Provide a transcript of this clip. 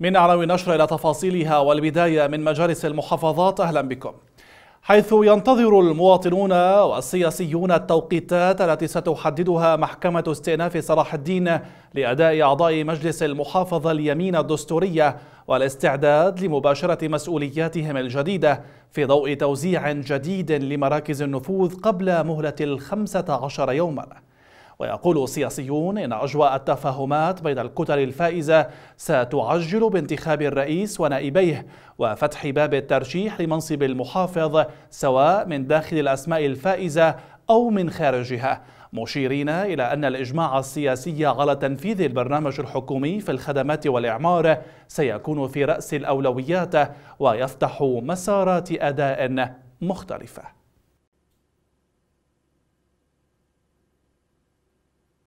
من عناوين النشر إلى تفاصيلها والبداية من مجالس المحافظات أهلا بكم حيث ينتظر المواطنون والسياسيون التوقيتات التي ستحددها محكمة استئناف صلاح الدين لأداء أعضاء مجلس المحافظة اليمين الدستورية والاستعداد لمباشرة مسؤولياتهم الجديدة في ضوء توزيع جديد لمراكز النفوذ قبل مهلة ال 15 يوماً ويقول السياسيون إن أجواء التفاهمات بين الكتل الفائزة ستعجل بانتخاب الرئيس ونائبيه وفتح باب الترشيح لمنصب المحافظ سواء من داخل الأسماء الفائزة أو من خارجها مشيرين إلى أن الإجماع السياسي على تنفيذ البرنامج الحكومي في الخدمات والإعمار سيكون في رأس الأولويات ويفتح مسارات أداء مختلفة